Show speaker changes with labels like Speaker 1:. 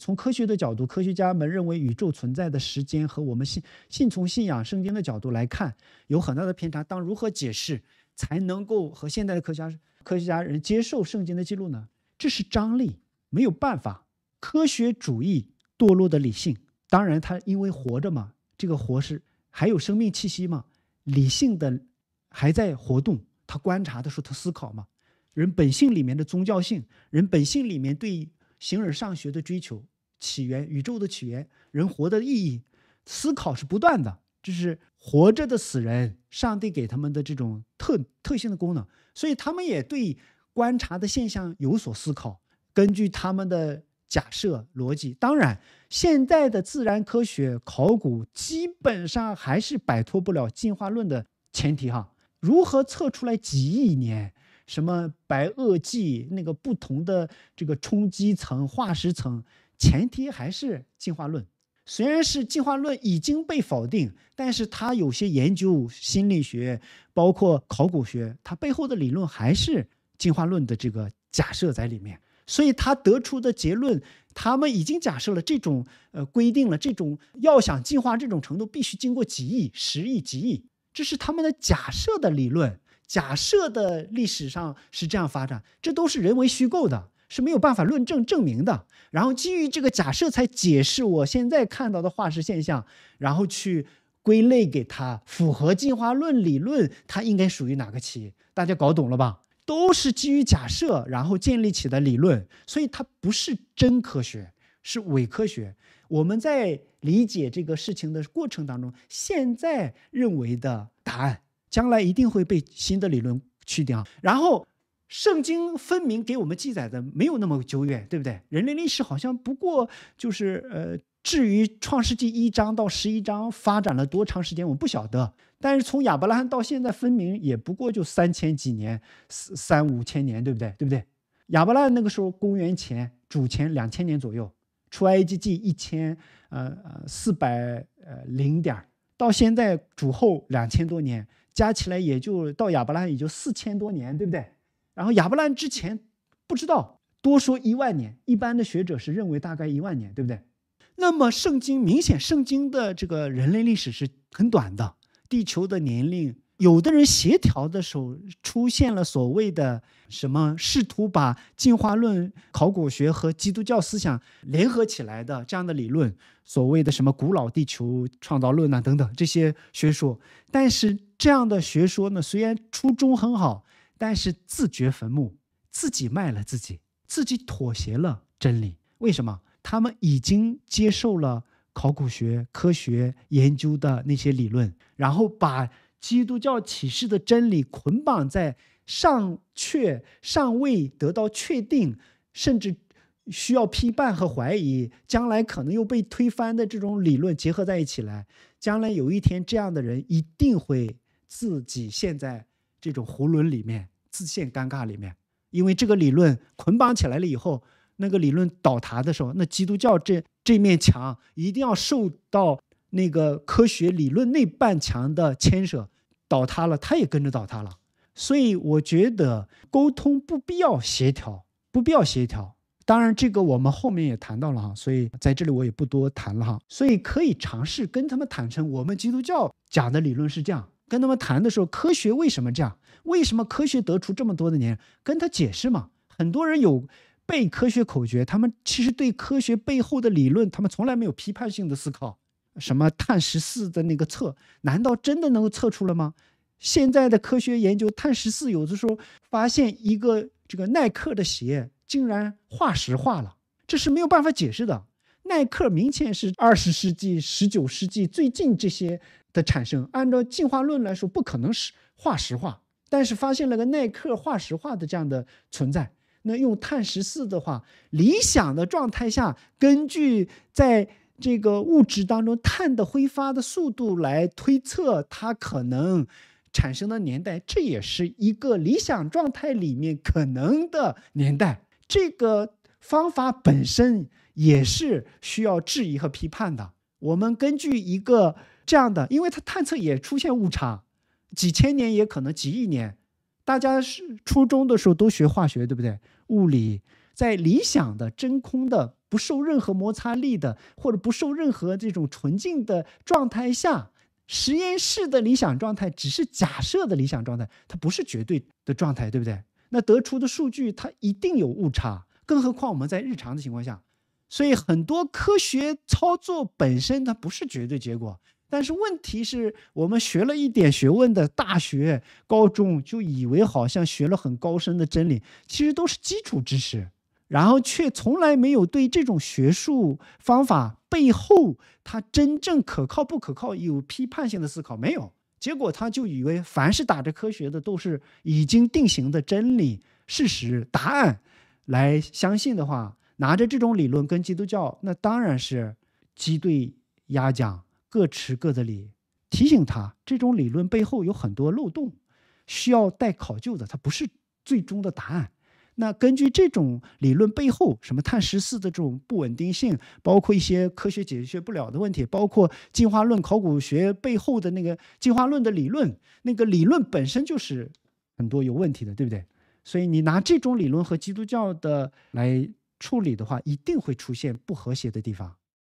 Speaker 1: 从科学的角度，科学家们认为宇宙存在的时间和我们信信从信仰圣经的角度来看有很大的偏差。当如何解释才能够和现代的科学家、科学家人接受圣经的记录呢？这是张力，没有办法。科学主义堕落的理性，当然他因为活着嘛，这个活是还有生命气息嘛，理性的还在活动。他观察的时候，他思考嘛，人本性里面的宗教性，人本性里面对。形而上学的追求，起源、宇宙的起源、人活的意义，思考是不断的，这是活着的死人，上帝给他们的这种特特性的功能，所以他们也对观察的现象有所思考。根据他们的假设逻辑，当然，现在的自然科学、考古基本上还是摆脱不了进化论的前提哈。如何测出来几亿年？什么白垩纪那个不同的这个冲击层化石层，前提还是进化论。虽然是进化论已经被否定，但是它有些研究心理学，包括考古学，它背后的理论还是进化论的这个假设在里面。所以他得出的结论，他们已经假设了这种呃规定了这种要想进化这种程度，必须经过几亿、十亿、几亿，这是他们的假设的理论。假设的历史上是这样发展，这都是人为虚构的，是没有办法论证证明的。然后基于这个假设才解释我现在看到的化石现象，然后去归类给它符合进化论理论，它应该属于哪个期？大家搞懂了吧？都是基于假设然后建立起的理论，所以它不是真科学，是伪科学。我们在理解这个事情的过程当中，现在认为的答案。将来一定会被新的理论去掉。然后，圣经分明给我们记载的没有那么久远，对不对？人类历史好像不过就是……呃，至于创世纪一章到十一章发展了多长时间，我不晓得。但是从亚伯拉罕到现在，分明也不过就三千几年，三三五千年，对不对？对不对？亚伯拉罕那个时候，公元前主前两千年左右，出埃及记一千呃呃四百呃零点儿，到现在主后两千多年。加起来也就到亚伯拉罕也就四千多年，对不对？然后亚伯拉罕之前不知道多说一万年，一般的学者是认为大概一万年，对不对？那么圣经明显，圣经的这个人类历史是很短的。地球的年龄，有的人协调的时候出现了所谓的什么试图把进化论、考古学和基督教思想联合起来的这样的理论，所谓的什么古老地球创造论啊等等这些学说，但是。这样的学说呢，虽然初衷很好，但是自掘坟墓，自己卖了自己，自己妥协了真理。为什么？他们已经接受了考古学科学研究的那些理论，然后把基督教启示的真理捆绑在尚确尚未得到确定，甚至需要批判和怀疑，将来可能又被推翻的这种理论结合在一起来。将来有一天，这样的人一定会。自己陷在这种囫囵里面，自陷尴尬里面，因为这个理论捆绑起来了以后，那个理论倒塌的时候，那基督教这这面墙一定要受到那个科学理论那半墙的牵涉，倒塌了，它也跟着倒塌了。所以我觉得沟通不必要协调，不必要协调。当然，这个我们后面也谈到了哈，所以在这里我也不多谈了哈。所以可以尝试跟他们坦诚，我们基督教讲的理论是这样。跟他们谈的时候，科学为什么这样？为什么科学得出这么多的年？跟他解释嘛。很多人有背科学口诀，他们其实对科学背后的理论，他们从来没有批判性的思考。什么碳十四的那个测，难道真的能够测出了吗？现在的科学研究，碳十四有的时候发现一个这个耐克的鞋竟然化石化了，这是没有办法解释的。耐克明显是二十世纪、十九世纪最近这些。的产生，按照进化论来说不可能是化石化，但是发现了个耐克化石化的这样的存在。那用碳十四的话，理想的状态下，根据在这个物质当中碳的挥发的速度来推测它可能产生的年代，这也是一个理想状态里面可能的年代。这个方法本身也是需要质疑和批判的。我们根据一个。这样的，因为它探测也出现误差，几千年也可能几亿年。大家是初中的时候都学化学，对不对？物理在理想的真空的、不受任何摩擦力的，或者不受任何这种纯净的状态下，实验室的理想状态只是假设的理想状态，它不是绝对的状态，对不对？那得出的数据它一定有误差，更何况我们在日常的情况下，所以很多科学操作本身它不是绝对结果。但是问题是我们学了一点学问的大学、高中，就以为好像学了很高深的真理，其实都是基础知识，然后却从来没有对这种学术方法背后它真正可靠不可靠有批判性的思考，没有。结果他就以为凡是打着科学的都是已经定型的真理、事实、答案，来相信的话，拿着这种理论跟基督教，那当然是鸡对鸭讲。各持各的理，提醒他这种理论背后有很多漏洞，需要待考究的，它不是最终的答案。那根据这种理论背后，什么碳十四的这种不稳定性，包括一些科学解决不了的问题，包括进化论、考古学背后的那个进化论的理论，那个理论本身就是很多有问题的，对不对？所以你拿这种理论和基督教的来处理的话，一定会出现不和谐的地方。